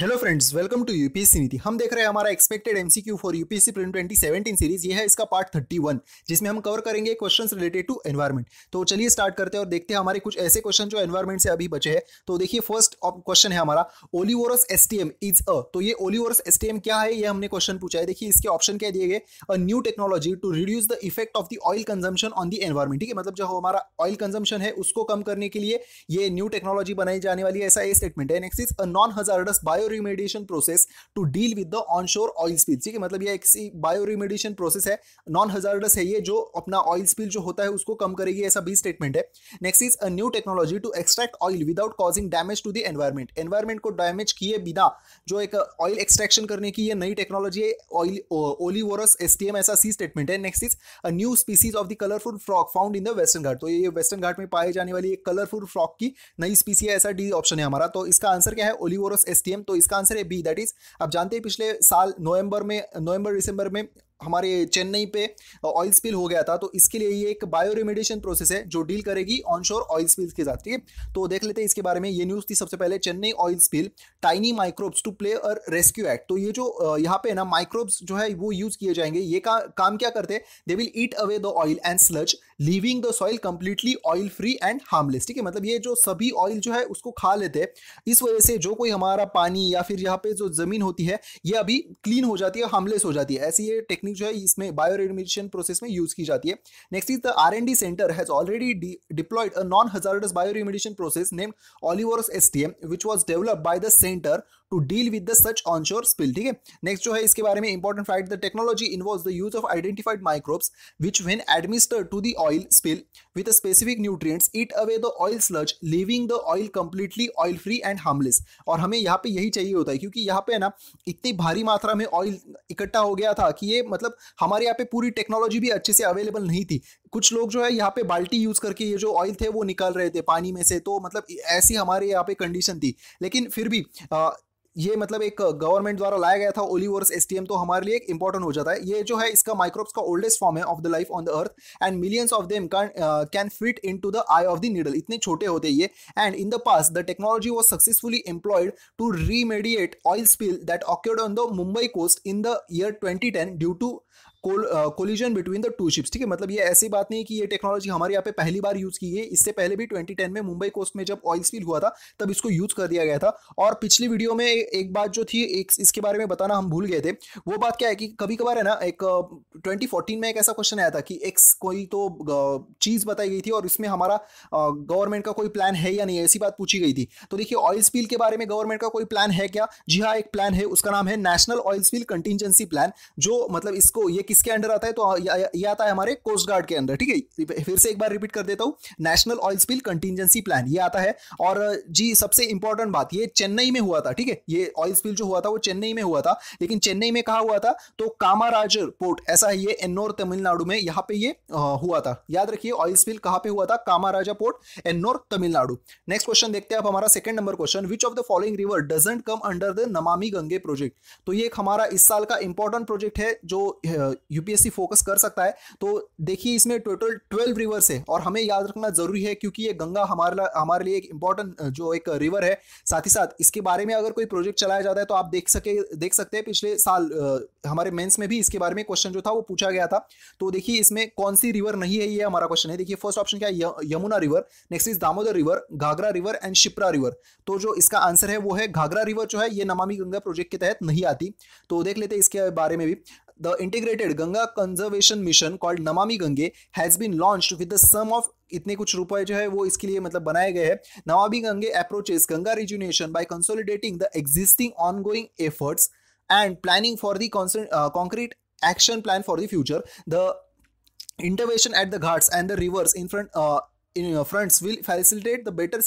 hello friends welcome to UPSC Niti हम देख रहे हैं हमारा expected MCQ for UPSC print 2017 series ये है इसका पार्ट 31 जिसमें हम कवर करेंगे क्वेश्चंस रिलेटेड टू एनवायरमेंट तो चलिए स्टार्ट करते हैं और देखते हैं हमारे कुछ ऐसे क्वेश्चन जो एनवायरमेंट से अभी बचे हैं तो देखिए फर्स्ट क्वेश्चन है हमारा ओलिवोरस एस इज अ तो ये ओलिवोरस एस क्या है ये हमने क्वेश्चन पूछा है देखिए इसके ऑप्शन क्या दिए गए a new technology to reduce the effect of the oil consumption on the environment ठीक है मतलब जो हमारा ऑयल कंजम्पन है उसको कम करने के लिए ये न्यू टेक्नोलॉजी बनाई जाने वाली ऐसा ये स्टेटमेंट है next is a non hazardous bio bioremediation process to deal with the onshore oil spill ठीक है मतलब ये एक बायोरिमेडिएशन प्रोसेस है नॉन हजारडस है ये जो अपना ऑयल स्पिल जो होता है उसको कम करेगी ऐसा भी स्टेटमेंट है next is a new technology to extract oil without causing damage to the environment environment को डैमेज किए बिना जो एक ऑयल एक्सट्रैक्शन करने की ये नई टेक्नोलॉजी है ऑयल ओलिवोरस एसटीएम ऐसा सी स्टेटमेंट है next is a new species of the colourful frog found in the western Ghat तो ये वेस्टर्न घाट में पाए जाने वाली एक कलरफुल फ्रॉक की नई स्पीसी है ऐसा डी ऑप्शन है हमारा तो इसका आंसर क्या है ओलिवोरस एसटीएम तो इसका आंसर है बी दैट इज़ आप जानते हैं पिछले साल नवंबर में नवंबर दिसंबर में हमारे चेन्नई पे ऑयल स्पिल हो गया था तो इसके लिए ये एक बायो रेमेडिएशन प्रोसेस है जो डील करेगी ऑनशोर ऑयल स्पिल्स के साथ ठीक है तो देख लेते हैं इसके बारे में ये न्यूज़ थी सबसे पहले Chennai oil spill tiny microbes to play a rescue act तो ये जो यहाँ पे ना माइक्रोब्स जो है वो यूज़ किए जाएंगे ये का, काम क्या करते हैं they will eat away the oil and sludge leaving the soil completely oil free and harmless ठीक है मतलब ये जो सभी ऑयल जो है उसको खा लेते हैं इस वजह से जो कोई हमारा पानी या फिर यहाँ पे जो जमीन होती है ये अभी क्लीन हो जाती है हार्मलेस हो जाती है ऐसी ये टेक्निक जो है इसमें बायो रेडमिशन प्रोसेस में यूज की जाती है next is the R and D centre has already deployed a non hazardous bio remediation process name oilivorous S T M which was develop by the centre to deal with the such onshore spill ठीक है next जो है इसके बारे में important fact the technology involve the use of identified microbes which when administered to the oil spill with a specific nutrients eat away the oil sludge leaving the oil completely oil free and harmless और हमें यहाँ पे यही चाहिए होता है क्योंकि यहाँ पे ना इतनी भारी मात्रा में ऑयल इकट्ठा हो गया था कि ये मतलब हमारे यहाँ पे पूरी टेक्नोलॉजी भी अच्छे से अवेलेबल नहीं थी कुछ लोग जो है यहाँ पे बाल्टी यूज करके ये जो ऑयल थे वो निकाल रहे थे पानी में से तो मतलब ऐसी हमारे यहाँ पे कंडीशन थी लेकिन फिर भी आ, ये मतलब एक गवर्नमेंट द्वारा लाया गया था ओलीवर्स एस तो हमारे लिए एक इंपॉर्टेंट हो जाता है ये जो है इसका माइक्रोब्स का ओल्डेस्ट फॉर्म है of the life on the earth and millions of them can fit in to the eye of the needle इतने छोटे होते ये and in the past the technology was successfully employed to remediate oil spill that occurred on the Mumbai coast in the year twenty due to collision between the two ships ठीक है मतलब ये ऐसी बात नहीं कि ये टेक्नोलॉजी हमारे यहाँ पे पहली बार यूज़ की है इससे पहले भी 2010 में मुंबई कोस्ट में जब ऑयल स्पिल हुआ था तब इसको यूज़ कर दिया गया था और पिछली वीडियो में एक बात जो थी एक इसके बारे में बताना हम भूल गए थे वो बात क्या है कि कभी कभार है ना एक ट्वेंटी में एक ऐसा क्वेश्चन आया था कि एक्स कोई तो चीज़ बताई गई थी और इसमें हमारा गवर्नमेंट का कोई प्लान है या नहीं ऐसी बात पूछी गई थी तो देखिए ऑयल स्पिल के बारे में गवर्नमेंट का कोई प्लान है क्या जी हाँ एक प्लान है उसका नाम है national oil spill contingency plan जो मतलब इसको ये किसके अंडर आता है तो ये आता है हमारे कोस्ट गार्ड के अंदर ठीक है फिर से एक बार रिपीट कर देता हूँ national oil spill contingency plan ये आता है और जी सबसे इंपॉर्टेंट बात ये चेन्नई में हुआ था ठीक है ये ऑयल स्पिल जो हुआ था वो चेन्नई में हुआ था लेकिन चेन्नई में कहा हुआ था तो कामाराजर पोर्ट ऐसा है ये एन्नोर तमिलनाडु में यहाँ पे ये हुआ था याद रखिए ऑयल स्पिल कहाँ पे हुआ था Kamaraja port Ennore Tamil Nadu next question देखते हैं अब हमारा second number question which of the following river doesn't come under the Namami Gange project तो ये एक हमारा इस साल का इंपॉर्टेंट प्रोजेक्ट है जो यूपीएससी फोकस कर सकता है तो देखिए इसमें टोटल ट्वेल्व रिवर्स है और हमें याद रखना जरूरी है क्योंकि ये गंगा हमारे हमारे लिए एक इंपॉर्टेंट जो एक रिवर है साथ ही साथ इसके बारे में अगर कोई प्रोजेक्ट चलाया जाता है तो आप देख सके देख सकते हैं पिछले साल हमारे मेन्स में भी इसके बारे में क्वेश्चन जो था वो पूछा गया था तो देखिए इसमें कौन सी रिवर नहीं है ये हमारा क्वेश्चन है देखिए फर्स्ट ऑप्शन क्या है Yamuna river next is Damodar river Ghaghara river and Shipra river तो जो इसका आंसर है वो है घाघरा रिवर जो है ये नमामि गंगा प्रोजेक्ट के तहत नहीं आती तो देख लेते हैं इसके बारे में भी the integrated Ganga conservation mission called Namami Gange has been launched with the sum of इतने कुछ रुपए जो है वो इसके लिए मतलब बनाए गए हैं Namami Gange approaches Ganga rejuvenation by consolidating the existing ongoing efforts and planning for the concrete action plan for the future द intervention at the ghats and the rivers in front uh, you know, fronts will facilitate the better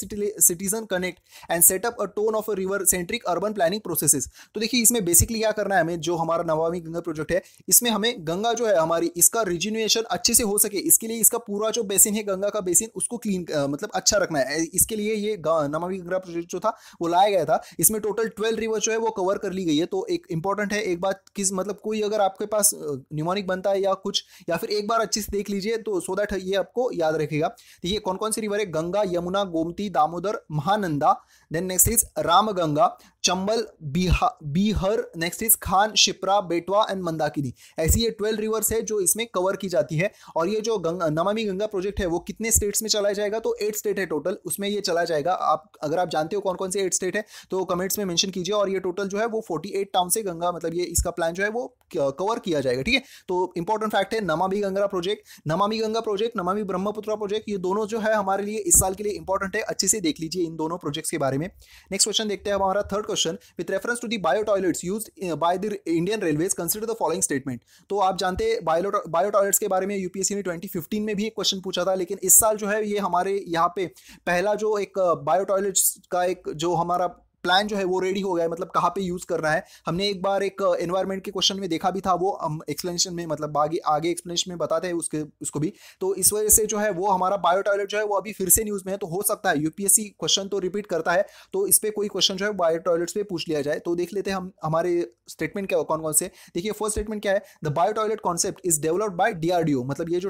citizen connect and set up a tone of a river centric urban planning processes तो देखिए इसमें basically क्या करना है हमें जो हमारा नवामी Ganga project है इसमें हमें गंगा जो है हमारी इसका रिजिनुएशन अच्छे से हो सके इसके लिए इसका पूरा जो बेसिन है गंगा का बेसिन उसको क्लीन मतलब अच्छा रखना है इसके लिए ये नमामि गंगा प्रोजेक्ट जो था वो लाया गया था इसमें टोटल ट्वेल्व रिवर जो है वो कवर कर ली गई है तो एक इंपॉर्टेंट है एक बात किस मतलब कोई अगर आपके पास न्यूमोनिक बनता है या कुछ या फिर एक बार अच्छे से देख लीजिए तो सो दैट ये आपको याद रखेगा ये कौन कौन सी रिवर है Ganga Yamuna Gomti Damodar Mahananda then next is Ramganga Chambal बिहा Beehar next is Khan Shipra Betwa and Mandakini ऐसी ये ट्वेल्व रिवर्स है जो इसमें कवर की जाती है और ये जो गंगा नमामि गंगा प्रोजेक्ट है वो कितने स्टेट्स में चलाया जाएगा तो एट स्टेट है टोटल उसमें ये चला जाएगा आप अगर आप जानते हो कौन कौन से एट स्टेट है तो कमेंट्स में मैंशन कीजिए और ये टोटल जो है वो फोर्टी एट टाउन से गंगा मतलब ये इसका प्लान जो है वो कवर किया जाएगा ठीक है तो इंपॉर्टेंट फैक्ट है नमामि गंगा प्रोजेक्ट नमामि गंगा प्रोजेक्ट नमामि ब्रह्मपुत्रा प्रोजेक्ट ये दोनों जो है हमारे लिए इस साल के लिए इंपॉर्टेंट है अच्छे से देख लीजिए इन दोनों प्रोजेक्ट्स के बारे में नेक्स्ट क्वेश्चन देखते हैं हमारा third question with reference to the bio toilets use by the Indian railway consider the following statement तो आप जानते हैं बायो टॉयलेट्स के बारे में यूपीएससी ने ट्वेंटी में भी एक क्वेश्चन पूछा था लेकिन इस साल जो है ये हमारे यहाँ पे पहला जो एक बायो uh, टॉयलेट्स का एक जो हमारा प्लान जो है वो रेडी हो गया है मतलब कहाँ पे यूज़ करना है हमने एक बार एक एनवायरमेंट uh, के क्वेश्चन में देखा भी था वो हम um, एक्सप्लेनेशन में मतलब आगे आगे एक्सप्लेनेशन में बताते हैं उसके उसको भी तो इस वजह से जो है वो हमारा बायो टॉयलेट जो है वो अभी फिर से न्यूज़ में है तो हो सकता है यूपीएससी क्वेश्चन तो रिपीट करता है तो इस पर कोई क्वेश्चन जो है बायो टॉयलेट्स पर पूछ लिया जाए तो देख लेते हैं हम हमारे स्टेटमेंट क्या कौन कौन से देखिए फर्स्ट स्टेटमेंट क्या है the bio toilet concept is developed by DRDO मतलब ये जो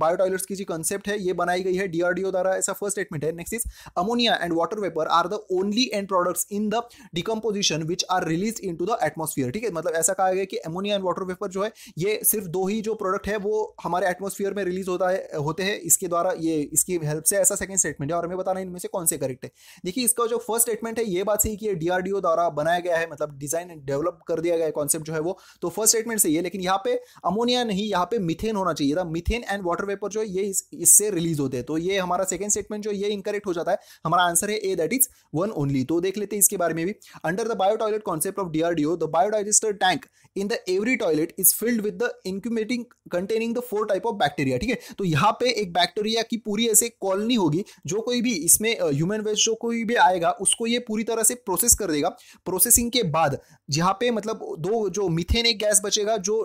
बायो uh, टॉयलेट्स की जो कॉन्सेप्ट है ये बनाई गई है डीआरडीओ द्वारा ऐसा फर्स्ट स्टेटमेंट है next is ammonia and water vapour are the only end product in the decomposition which are release in to the atmosphere ठीक है मतलब ऐसा कहा गया कि एमोनिया एंड वाटर वेपर जो है ये सिर्फ दो ही जो प्रोडक्ट है वो हमारे एटमोसफियर में रिलीज होता है होते हैं इसके द्वारा ये इसकी हेल्प से ऐसा सेकंड स्टेटमेंट है और हमें बताना इनमें से कौन से करेक्ट है देखिए इसका जो फर्स्ट स्टेटमेंट है ये बात सही कि ये डीआरडीओ द्वारा बनाया गया है मतलब डिजाइन डेवलप कर दिया गया है कॉन्सेप्ट जो है वो तो फर्स्ट स्टेटमेंट सही है लेकिन यहाँ पे अमोनिया नहीं यहाँ पे मिथेन होना चाहिए था मिथेन एंड वाटर वेपर जो है ये इससे रिलीज होते हैं तो ये हमारा सेकेंड स्टेटमेंट जो ये इनकरेक्ट हो जाता है हमारा आंसर है A that is one only तो देख लेते लेते हैं इसके बारे में भी under the bio toilet concept of DRDO the biodigester tank in the every toilet is filled with the incubating containing the four type of bacteria ठीक है तो यहाँ पे एक बैक्टीरिया की पूरी ऐसे कॉलोनी होगी जो कोई भी इसमें ह्यूमन वेस्ट जो कोई भी आएगा उसको ये पूरी तरह से प्रोसेस कर देगा प्रोसेसिंग के बाद यहाँ पे मतलब दो जो मिथेन एक गैस बचेगा जो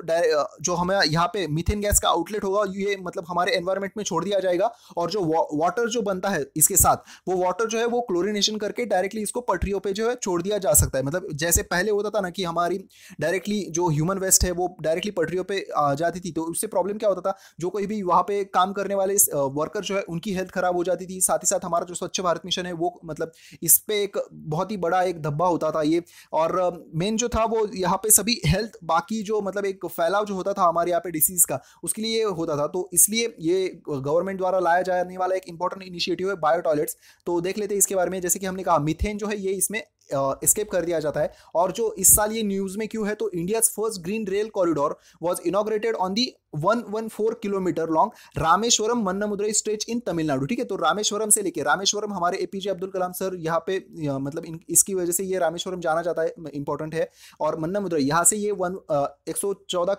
जो हमें यहाँ पे मिथेन गैस का आउटलेट होगा ये मतलब हमारे एनवायरमेंट में छोड़ दिया जाएगा और जो वाटर जो बनता है इसके साथ वो वाटर जो है वो क्लोरिनेशन करके डायरेक्टली इसको पटरी वीडियो पे जो है छोड़ दिया जा सकता है मतलब जैसे पहले होता था ना कि हमारी डायरेक्टली जो ह्यूमन वेस्ट है वो डायरेक्टली पटरियों पे आ जाती थी तो उससे प्रॉब्लम क्या होता था जो कोई भी वहाँ पे काम करने वाले वर्कर जो है उनकी हेल्थ खराब हो जाती थी साथ ही साथ हमारा जो स्वच्छ भारत मिशन है वो मतलब इस पर एक बहुत ही बड़ा एक धब्बा होता था ये और मेन जो था वो यहाँ पे सभी हेल्थ बाकी जो मतलब एक फैलाव जो होता था हमारे यहाँ पे डिसीज़ का उसके लिए होता था तो इसलिए ये गवर्नमेंट द्वारा लाया जाने वाला एक इंपॉर्टेंट इनिशिएटिव है बायो टॉयलेट्स तो देख लेते हैं इसके बारे में जैसे कि हमने कहा मिथेन जो है ये इसमें स्केप कर दिया जाता है और जो इस साल ये न्यूज़ में क्यों है तो India first green rail corridor was inaugurated on the 114 kilometre long Rameswaram Manamadurai stretch in Tamil Nadu ठीक है तो रामेश्वरम से लेके रामेश्वरम हमारे एपीजे अब्दुल कलाम सर यहाँ पे यह, मतलब इन, इसकी वजह से ये रामेश्वरम जाना जाता है इंपॉर्टेंट है और मन्नामदुरई यहाँ से ये वन एक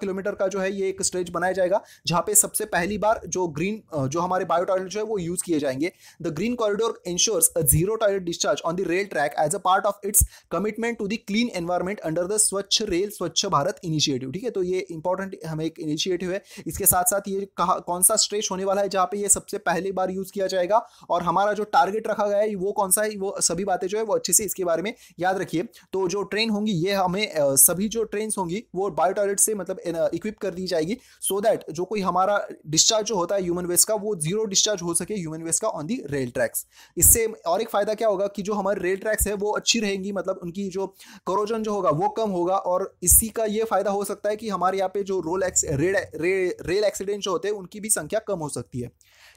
किलोमीटर का जो है ये एक स्ट्रेच बनाया जाएगा जहाँ पे सबसे पहली बार जो ग्रीन जो हमारे बायो टॉयलेट जो है वो यूज किए जाएंगे the green corridor ensures zero toilet discharge on the rail track as a part of its commitment to the clean environment under the Swachh rail Swachh Bharat initiative ठीक है तो ये इंपॉर्टेंट हमें एक इनिशिएटिव है इसके साथ साथ ये कहा कौन सा स्ट्रेच होने वाला है जहाँ पे ये सबसे पहली बार यूज़ किया जाएगा और हमारा जो टारगेट रखा गया है वो कौन सा है वो सभी बातें जो है वो अच्छे से इसके बारे में याद रखिए तो जो ट्रेन होंगी ये हमें सभी जो ट्रेन होंगी वो बायो टॉयलेट से मतलब इक्विप कर दी जाएगी सो दैट जो कोई हमारा डिस्चार्ज जो होता है ह्यूमन वेस्ट का वो जीरो डिस्चार्ज हो सके ह्यूमन वेस्ट का ऑन दी रेल ट्रैक्स इससे और एक फ़ायदा क्या होगा कि जो हमारे रेल ट्रैक्स है वो अच्छी रहेंगी मतलब उनकी जो करोजन जो होगा वो कम होगा और इसी का ये फ़ायदा हो सकता है कि हमारे यहाँ पे जो रोल एक्स रेड रे, रेल एक्सीडेंट जो होते हैं उनकी भी संख्या कम हो सकती है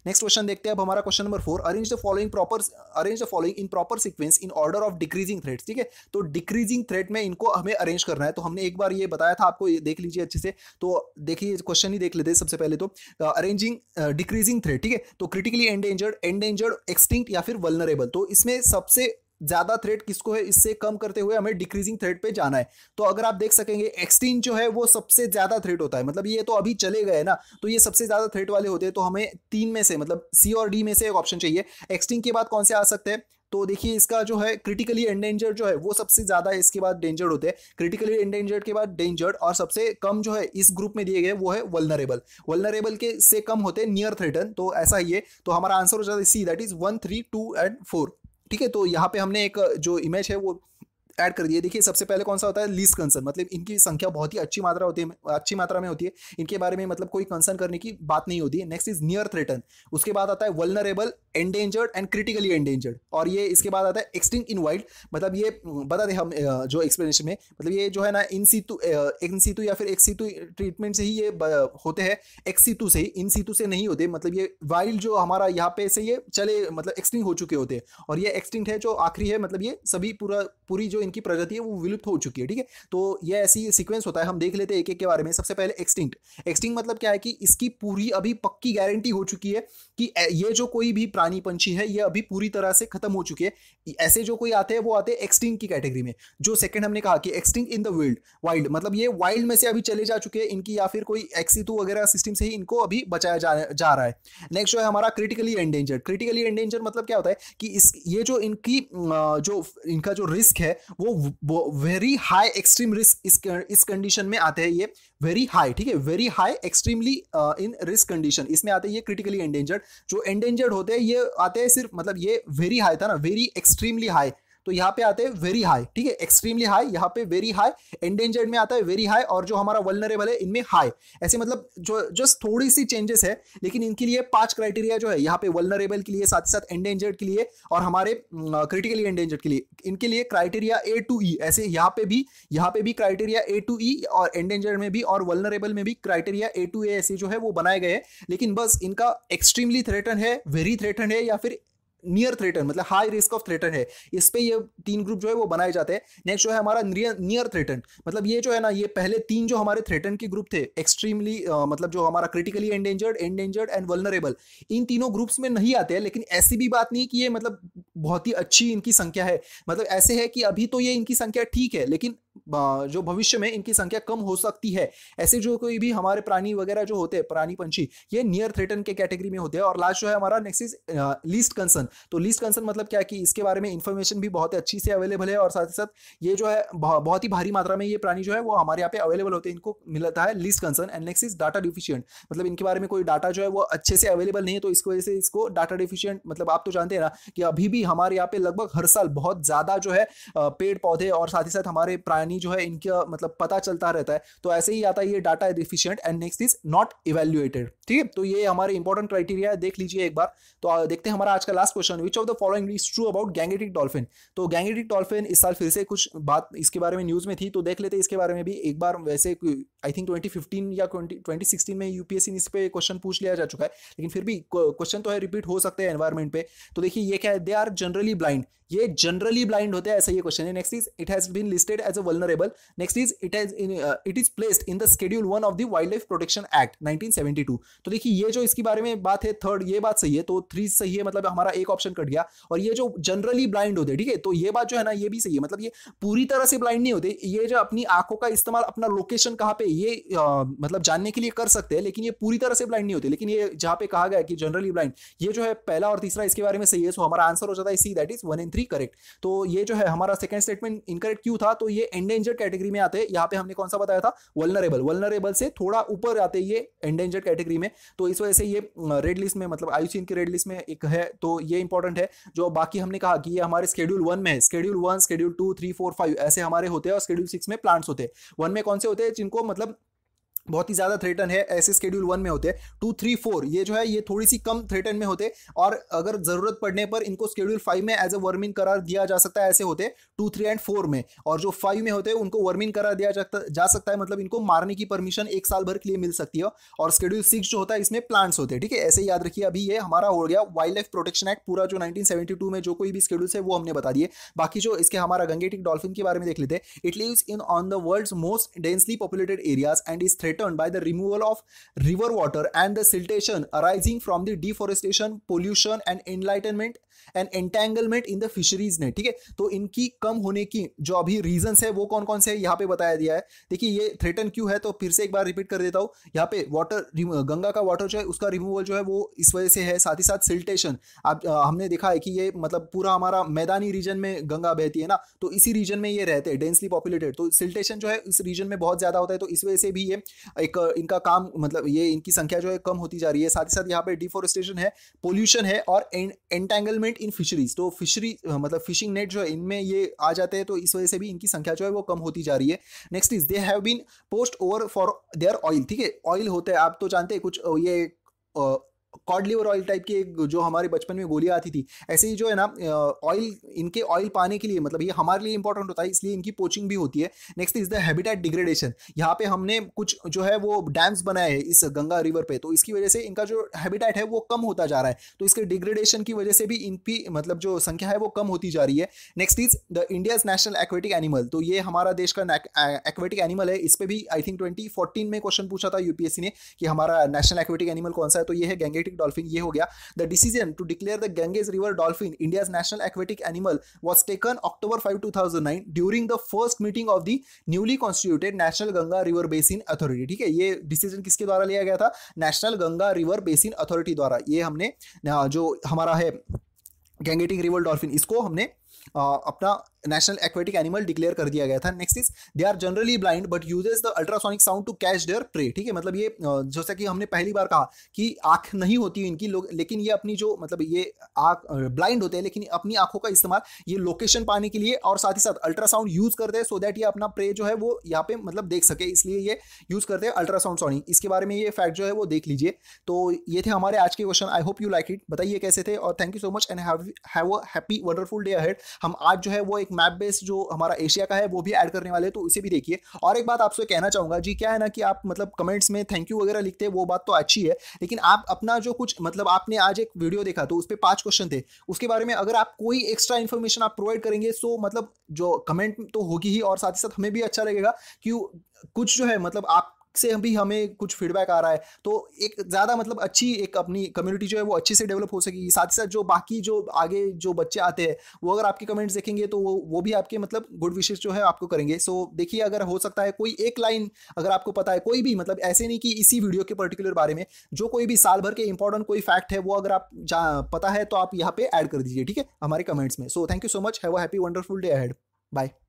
नेक्स्ट क्वेश्चन देखते हैं अब हमारा question number four arrange the following proper arrange the following in proper sequence in order of decreasing threats ठीक है तो डिक्रीजिंग थ्रेड में इनको हमें अरेंज करना है तो हमने एक बार ये बताया था आपको देख लीजिए अच्छे से तो देखिए क्वेश्चन ही देख लेते हैं सबसे पहले तो अरेंजिंग डिक्रीजिंग थ्रेड ठीक है तो क्रिटिकली एंडेंजर्ड एंडेंजर्ड एक्सटिंक्ट या फिर वलनरेबल तो इसमें सबसे ज्यादा थ्रेड किसको है इससे कम करते हुए हमें डिक्रीजिंग थ्रेड पे जाना है तो अगर आप देख सकेंगे एक्सटीन जो है वो सबसे ज्यादा थ्रेड होता है मतलब ये तो अभी चले गए ना तो ये सबसे ज्यादा थ्रेड वाले होते हैं तो हमें तीन में से मतलब सी और डी में से एक ऑप्शन चाहिए एक्सटीन के बाद कौन से आ सकते हैं तो देखिए इसका जो है क्रिटिकली एंडेंजर्ड जो है वो सबसे ज्यादा इसके बाद डेंजर्ड होते हैं क्रिटिकली एंडेंजर्ड के बाद डेंजर्ड और सबसे कम जो है इस ग्रुप में दिए गए वो है वल्नरेबल वल्नरेबल के से कम होते हैं नियर थ्रेटन तो ऐसा ही है तो हमारा आंसर हो जाता है C that is one three two and four ठीक है तो यहाँ पे हमने एक जो इमेज है वो ऐड कर दिए देखिए सबसे पहले कौन सा होता है लीस्ट कंसर्न मतलब इनकी संख्या बहुत ही अच्छी मात्रा होती है अच्छी मात्रा में होती है इनके बारे में मतलब कोई कंसर्न करने की बात नहीं होती है नेक्स्ट इज नियर थ्रेटन उसके बाद आता है vulnerable endangered and critically endangered और ये इसके बाद आता है एक्सटिंग इन वाइल्ड मतलब ये बता दें हम जो एक्सप्लेनेशन में मतलब ये जो है ना इन सीतु इन सीतु या फिर एक सीतु ट्रीटमेंट से ही ये होते हैं एक सीतु से ही इन सीतु से नहीं होते मतलब ये वाइल्ड जो हमारा यहाँ पे से ये चले मतलब एक्सटिंग हो चुके होते हैं और ये एक्सटिंग है जो आखिरी है मतलब ये सभी पूरा पूरी जो इनकी प्रजाति है वो विलुप्त हो चुकी है ठीक है तो ये ऐसी सीक्वेंस होता है हम देख लेते हैं एक एक के बारे में सबसे पहले एक्सटिंक्ट एक्सटिंक्ट मतलब क्या है कि इसकी पूरी अभी पक्की गारंटी हो चुकी है कि ये जो कोई भी प्राणी पंछी है ये अभी पूरी तरह से खत्म हो चुके हैं ऐसे जो कोई आते हैं वो आते हैं एक्सटिंक्ट की कैटेगरी में जो सेकंड हमने कहा कि extinct in the world wild मतलब ये वाइल्ड में से अभी चले जा चुके हैं इनकी या फिर कोई एक्सीतू वगैरह सिस्टम से ही इनको अभी बचाया जा, रहा है नेक्स्ट जो है हमारा क्रिटिकली एंडेंजर्ड क्रिटिकली एंडेंजर्ड मतलब क्या होता है कि इस ये जो इनकी जो इनका जो रिस्क है वो वेरी हाई एक्सट्रीम रिस्क इस कंडीशन में आते हैं ये वेरी हाई ठीक है very high extremely in risk condition इसमें आते हैं ये क्रिटिकली एंडेंजर्ड जो एंडेंजर्ड होते हैं ये आते हैं सिर्फ मतलब ये वेरी हाई था ना वेरी एक्सट्रीमली हाई तो यहाँ पे आते हैं वेरी हाई ठीक है एक्सट्रीमली हाई यहाँ पे वेरी हाई एंडेंजर्ड में आता है वेरी हाई और जो हमारा वलनरेबल है इनमें हाई ऐसे मतलब जो जस्ट थोड़ी सी चेंजेस है लेकिन इनके लिए पांच क्राइटेरिया जो है यहाँ पे वलनरेबल के लिए साथ ही साथ एंडेंजर्ड के लिए और हमारे क्रिटिकली एंडेंजर्ड के लिए इनके लिए क्राइटेरिया ए टू ई ऐसे यहाँ पे भी यहाँ पे भी क्राइटेरिया ए टू ई और एंडेंजर्ड में भी और वलनरेबल में भी क्राइटेरिया ए टू ए ऐसे जो है वो बनाए गए हैं लेकिन बस इनका एक्सट्रीमली थ्रेटन है वेरी थ्रेटन है या फिर नियर थ्रेटन मतलब हाई रिस्क ऑफ थ्रेटन है इस पे ये तीन ग्रुप जो है वो बनाए जाते हैं नेक्स्ट जो है हमारा नियर थ्रेटन मतलब ये जो है ना ये पहले तीन जो हमारे थ्रेटन के ग्रुप थे एक्सट्रीमली uh, मतलब जो हमारा critically endangered endangered and vulnerable इन तीनों ग्रुप्स में नहीं आते हैं लेकिन ऐसी भी बात नहीं कि ये मतलब बहुत ही अच्छी इनकी संख्या है मतलब ऐसे है कि अभी तो ये इनकी संख्या ठीक है लेकिन जो भविष्य में इनकी संख्या कम हो सकती है ऐसे जो कोई भी हमारे प्राणी वगैरह जो होते हैं प्राणी पंछी ये नियर थ्रेटन के कैटेगरी में होते हैं और लास्ट जो है हमारा नेक्स्ट इज लीस्ट कंसर्न तो लीस्ट कंसर्न मतलब क्या कि इसके बारे में इन्फॉर्मेशन भी बहुत अच्छी से अवेलेबल है और साथ ही साथ ये जो है बहुत ही भारी मात्रा में ये प्राणी जो है वो हमारे यहाँ पे अवेलेबल होते हैं इनको मिलता है least concern and next is data deficient मतलब इनके बारे में कोई डाटा जो है वो अच्छे से अवेलेबल नहीं है तो इसकी वजह से इसको डाटा डिफिशियंट मतलब आप तो जानते हैं ना कि अभी भी हमारे यहाँ पे लगभग हर साल बहुत ज्यादा जो है पेड़ पौधे और साथ ही साथ हमारे प्राणी यानी जो है इनका मतलब पता चलता रहता है तो ऐसे ही आता है ये data deficient and next is not evaluated ठीक है तो ये हमारे इंपॉर्टेंट क्राइटेरिया है देख लीजिए एक बार तो देखते हैं हमारा आज का last question which of the following is true about Gangetic dolphin तो गैंगेटिक डॉल्फिन इस साल फिर से कुछ बात इसके बारे में न्यूज़ में थी तो देख लेते इसके बारे में भी एक बार वैसे आई थिंक 2015 या 20, 2016 में यूपीएससी ने इस पर क्वेश्चन पूछ लिया जा चुका है लेकिन फिर भी क्वेश्चन तो है रिपीट हो सकते हैं एनवायरमेंट पे तो देखिए ये क्या है दे आर जनरली ब्लाइंड ये जनरली ब्लाइंड होते हैं ऐसा ये क्वेश्चन है next is it has been listed as a vulnerable next is it has it is placed in the schedule one of the wildlife protection act 1972 तो देखिए ये जो इसके बारे में बात है थर्ड ये बात सही है तो थ्री सही है मतलब हमारा एक ऑप्शन कट गया और ये जो जनरली ब्लाइंड होते हैं ठीक है तो ये बात जो है ना ये भी सही है मतलब ये पूरी तरह से ब्लाइंड नहीं होते ये जो अपनी आंखों का इस्तेमाल अपना लोकेशन कहाँ पे ये आ, मतलब जानने के लिए कर सकते हैं लेकिन ये पूरी तरह से ब्लाइंड नहीं होते लेकिन ये जहाँ पे कहा गया कि जनरली ब्लाइंड ये जो है पहला और तीसरा इसके बारे में सही है सो हमारा आंसर हो जाता है C that is one and three correct तो ये जो है हमारा सेकंड स्टेटमेंट इनकरेक्ट क्यों था तो ये एंडेंजर कैटेगरी में आते हैं यहाँ पे हमने कौन सा बताया था वलनरेबल वलनरेबल से थोड़ा ऊपर आते ये एंडेंजर कैटेगरी में तो इस वजह से ये रेड लिस्ट में मतलब आयुषीन की रेड लिस्ट में एक है तो ये इंपॉर्टेंट है जो बाकी हमने कहा कि ये हमारे स्केड्यूल वन में है schedule one schedule two three four five ऐसे हमारे होते हैं और स्केड्यूल सिक्स में प्लांट्स होते हैं वन में कौन से होते हैं जिनको मतलब बहुत ही ज़्यादा थ्रेटन है ऐसे स्केड्यूल वन में होते हैं टू थ्री फोर ये जो है ये थोड़ी सी कम थ्रेटन में होते और अगर ज़रूरत पड़ने पर इनको स्केड्यूल फाइव में एज अ वर्मिन करार दिया जा सकता है ऐसे होते टू थ्री एंड फोर में और जो फाइव में होते उनको वर्मिन करार दिया जा सकता है मतलब इनको मारने की परमिशन एक साल भर के लिए मिल सकती है और स्केड्यूल सिक्स जो होता है इसमें प्लांट्स होते हैं ठीक है ऐसे याद रखिए अभी ये हमारा हो गया वाइल्ड लाइफ प्रोटेक्शन एक्ट पूरा जो नाइनटीन में जो कोई भी स्केड्यूल है वो हमने बता दिए बाकी जो इसके हमारा गंगेटिक डॉल्फिन के बारे में देख लेते हैं it lives in on the world most densely populated areas and is threat returned by the removal of river water and the siltation arising from the deforestation pollution and enlightenment and entanglement in the fisheries ने ठीक है तो इनकी कम होने की जो अभी reason है वो कौन कौन से है यहाँ पे बताया दिया है देखिए ये थ्रेटन क्यों है तो फिर से एक बार रिपीट कर देता हूँ यहाँ पे वाटर गंगा का वाटर जो है उसका रिमूवल जो है वो इस वजह से है साथ ही साथ सिल्टेशन आप हमने देखा है कि ये मतलब पूरा हमारा मैदानी रीजन में गंगा बहती है ना तो इसी रीजन में ये रहते हैं डेंसली पॉपुलेटेड तो सिल्टेशन जो है इस रीजन में बहुत ज्यादा होता है तो इस वजह से भी ये एक इनका काम मतलब ये इनकी संख्या जो है कम होती जा रही है साथ ही साथ यहाँ पे डिफोरेस्टेशन है पोल्यूशन है और एंटेंगलमेंट इन फिशरीज तो फिशरी मतलब फिशिंग नेट जो है इनमें ये आ जाते हैं तो इस वजह से भी इनकी संख्या जो है वो कम होती जा रही है next is they have been post over for their oil ठीक है ऑयल होता है आप तो जानते हैं कुछ ये कॉडलीवर ऑयल टाइप की एक जो हमारे बचपन में गोलियाँ आती थी ऐसे ही जो है ना ऑयल इनके ऑयल पाने के लिए मतलब ये हमारे लिए इंपॉर्टेंट होता है इसलिए इनकी पोचिंग भी होती है next is the habitat degradation यहाँ पे हमने कुछ जो है वो डैम्स बनाए हैं इस गंगा रिवर पे तो इसकी वजह से इनका जो हैबिटेट है वो कम होता जा रहा है तो इसके डिग्रेडेशन की वजह से भी इनकी मतलब जो संख्या है वो कम होती जा रही है next is the India's national aquatic animal तो ये हमारा देश का एक्वेटिक एनिमल है इस पर भी आई थिंक ट्वेंटी में क्वेश्चन पूछा था यूपीएससी ने कि हमारा नेशनल एक्वेटिक एनिमल कौन सा है तो ये है गैंगे मैग्नेटिक डॉल्फिन ये हो गया the decision to declare the Ganges river dolphin India's national aquatic animal was taken October five two thousand nine during the first meeting of the newly constituted national Ganga river basin authority ठीक है ये decision किसके द्वारा लिया गया था national Ganga river basin authority द्वारा ये हमने हाँ, जो हमारा है गैंगेटिक रिवर डॉल्फिन इसको हमने अपना नेशनल एक्वेटिक एनिमल डिक्लेयर कर दिया गया था next is they are generally blind but uses the ultrasonic sound to catch their prey ठीक है मतलब ये जैसा कि हमने पहली बार कहा कि आंख नहीं होती इनकी लोग लेकिन ये अपनी जो मतलब ये आंख ब्लाइंड होते हैं लेकिन अपनी आंखों का इस्तेमाल ये लोकेशन पाने के लिए और साथ ही साथ अल्ट्रासाउंड यूज करते हैं सो दैट ये अपना प्रे जो है वो यहाँ पे मतलब देख सके इसलिए ये यूज करते हैं अल्ट्रासाउंड सॉनिंग इसके बारे में ये फैक्ट जो है वो देख लीजिए तो ये थे हमारे आज के question I hope you like it बताइए कैसे थे और thank you so much and have have a happy wonderful day ahead हम आज जो है वो एक मैप बेस जो हमारा एशिया का है वो भी ऐड करने वाले हैं तो उसे भी देखिए और एक बात आपसे कहना चाहूँगा जी क्या है ना कि आप मतलब कमेंट्स में थैंक यू वगैरह लिखते हैं वो बात तो अच्छी है लेकिन आप अपना जो कुछ मतलब आपने आज एक वीडियो देखा तो उस पर पाँच क्वेश्चन थे उसके बारे में अगर आप कोई एक्स्ट्रा इन्फॉर्मेशन आप प्रोवाइड करेंगे सो तो मतलब जो कमेंट तो होगी ही और साथ ही साथ हमें भी अच्छा लगेगा कि कुछ जो है मतलब आप से भी हमें कुछ फीडबैक आ रहा है तो एक ज़्यादा मतलब अच्छी एक अपनी कम्युनिटी जो है वो अच्छे से डेवलप हो सकेगी साथ ही साथ जो बाकी जो आगे जो बच्चे आते हैं वो अगर आपके कमेंट्स देखेंगे तो वो वो भी आपके मतलब गुड विशेष जो है आपको करेंगे सो so, देखिए अगर हो सकता है कोई एक लाइन अगर आपको पता है कोई भी मतलब ऐसे नहीं कि इसी वीडियो के पर्टिकुलर बारे में जो कोई भी साल भर के इंपॉर्टेंट कोई फैक्ट है वो अगर आप पता है तो आप यहाँ पे ऐड कर दीजिए ठीक है हमारे कमेंट्स में so thank you so much have a happy wonderful day ahead bye